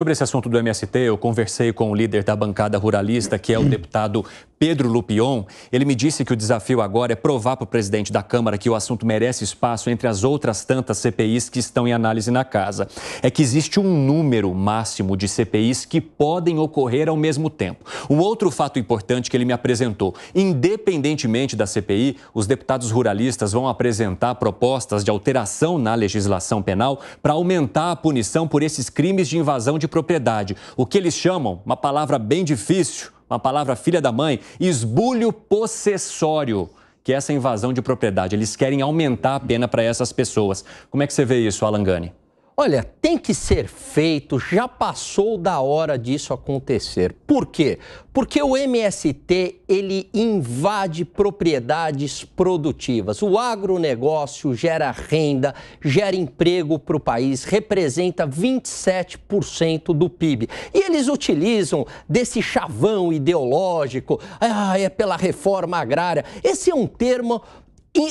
Sobre esse assunto do MST, eu conversei com o líder da bancada ruralista, que é o deputado Pedro Lupion, ele me disse que o desafio agora é provar para o presidente da Câmara que o assunto merece espaço entre as outras tantas CPIs que estão em análise na casa. É que existe um número máximo de CPIs que podem ocorrer ao mesmo tempo. Um outro fato importante que ele me apresentou: independentemente da CPI, os deputados ruralistas vão apresentar propostas de alteração na legislação penal para aumentar a punição por esses crimes de invasão de propriedade, o que eles chamam, uma palavra bem difícil, uma palavra filha da mãe, esbulho possessório, que é essa invasão de propriedade. Eles querem aumentar a pena para essas pessoas. Como é que você vê isso, Alangani? Olha, tem que ser feito, já passou da hora disso acontecer. Por quê? Porque o MST, ele invade propriedades produtivas. O agronegócio gera renda, gera emprego para o país, representa 27% do PIB. E eles utilizam desse chavão ideológico, ah, é pela reforma agrária. Esse é um termo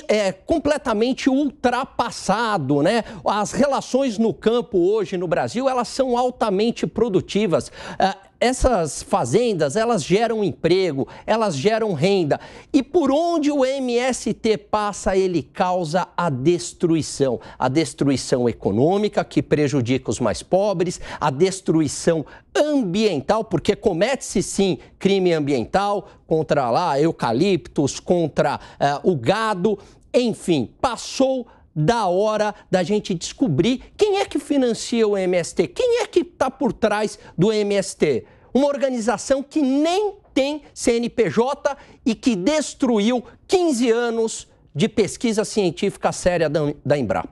é, completamente ultrapassado, né? As relações no campo hoje no Brasil elas são altamente produtivas. É, essas fazendas, elas geram emprego, elas geram renda. E por onde o MST passa, ele causa a destruição. A destruição econômica, que prejudica os mais pobres, a destruição ambiental, porque comete-se sim crime ambiental contra lá eucaliptos, contra uh, o gado, enfim, passou da hora da gente descobrir quem é que financia o MST, quem é que está por trás do MST. Uma organização que nem tem CNPJ e que destruiu 15 anos de pesquisa científica séria da, da Embrapa.